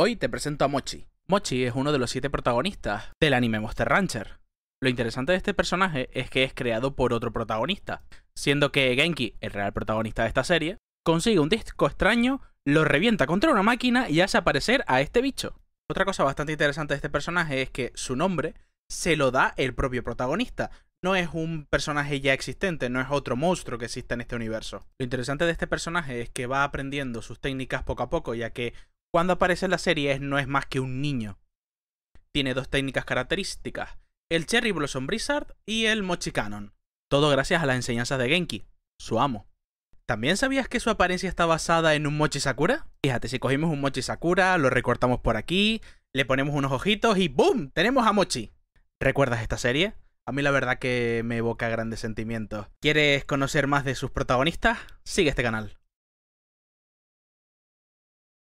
Hoy te presento a Mochi. Mochi es uno de los siete protagonistas del anime Monster Rancher. Lo interesante de este personaje es que es creado por otro protagonista, siendo que Genki, el real protagonista de esta serie, consigue un disco extraño, lo revienta contra una máquina y hace aparecer a este bicho. Otra cosa bastante interesante de este personaje es que su nombre se lo da el propio protagonista. No es un personaje ya existente, no es otro monstruo que exista en este universo. Lo interesante de este personaje es que va aprendiendo sus técnicas poco a poco, ya que cuando aparece en la serie no es más que un niño. Tiene dos técnicas características, el Cherry Blossom Blizzard y el Mochi Cannon, todo gracias a las enseñanzas de Genki, su amo. ¿También sabías que su apariencia está basada en un Mochi Sakura? Fíjate, si cogimos un Mochi Sakura, lo recortamos por aquí, le ponemos unos ojitos y ¡boom! Tenemos a Mochi. ¿Recuerdas esta serie? A mí la verdad que me evoca grandes sentimientos. ¿Quieres conocer más de sus protagonistas? Sigue este canal.